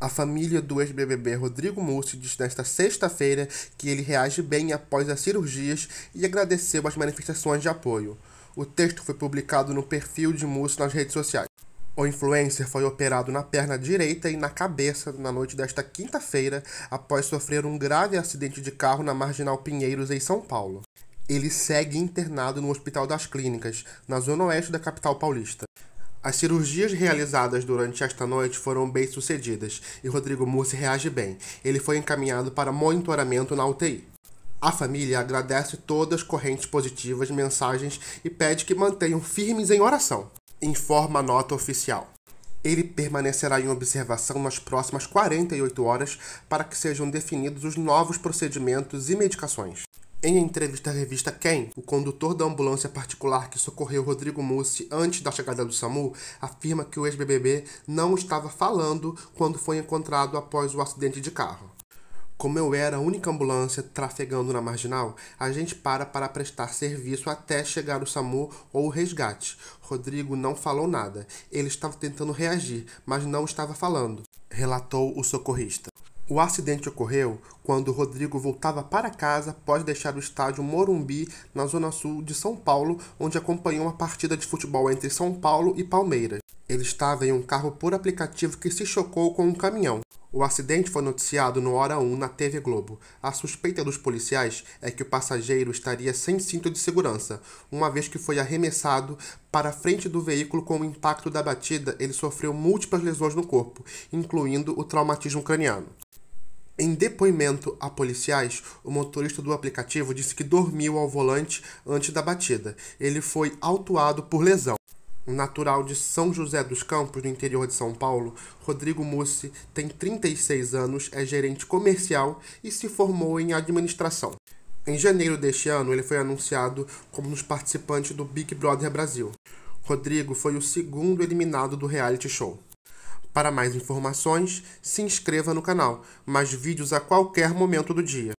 A família do ex-BBB Rodrigo Mussi diz nesta sexta-feira que ele reage bem após as cirurgias e agradeceu as manifestações de apoio. O texto foi publicado no perfil de Mussi nas redes sociais. O influencer foi operado na perna direita e na cabeça na noite desta quinta-feira após sofrer um grave acidente de carro na Marginal Pinheiros, em São Paulo. Ele segue internado no Hospital das Clínicas, na zona oeste da capital paulista. As cirurgias realizadas durante esta noite foram bem sucedidas e Rodrigo Mussi reage bem. Ele foi encaminhado para monitoramento na UTI. A família agradece todas as correntes positivas, mensagens e pede que mantenham firmes em oração, informa a nota oficial. Ele permanecerá em observação nas próximas 48 horas para que sejam definidos os novos procedimentos e medicações. Em entrevista à revista Quem, o condutor da ambulância particular que socorreu Rodrigo Mussi antes da chegada do SAMU afirma que o ex-BBB não estava falando quando foi encontrado após o acidente de carro. Como eu era a única ambulância trafegando na marginal, a gente para para prestar serviço até chegar o SAMU ou o resgate. Rodrigo não falou nada. Ele estava tentando reagir, mas não estava falando, relatou o socorrista. O acidente ocorreu quando Rodrigo voltava para casa após deixar o estádio Morumbi, na zona sul de São Paulo, onde acompanhou uma partida de futebol entre São Paulo e Palmeiras. Ele estava em um carro por aplicativo que se chocou com um caminhão. O acidente foi noticiado no Hora 1 na TV Globo. A suspeita dos policiais é que o passageiro estaria sem cinto de segurança, uma vez que foi arremessado para a frente do veículo com o impacto da batida, ele sofreu múltiplas lesões no corpo, incluindo o traumatismo craniano. Em depoimento a policiais, o motorista do aplicativo disse que dormiu ao volante antes da batida. Ele foi autuado por lesão. Um natural de São José dos Campos, no interior de São Paulo, Rodrigo Mussi tem 36 anos, é gerente comercial e se formou em administração. Em janeiro deste ano, ele foi anunciado como um dos participantes do Big Brother Brasil. Rodrigo foi o segundo eliminado do reality show. Para mais informações, se inscreva no canal, mais vídeos a qualquer momento do dia.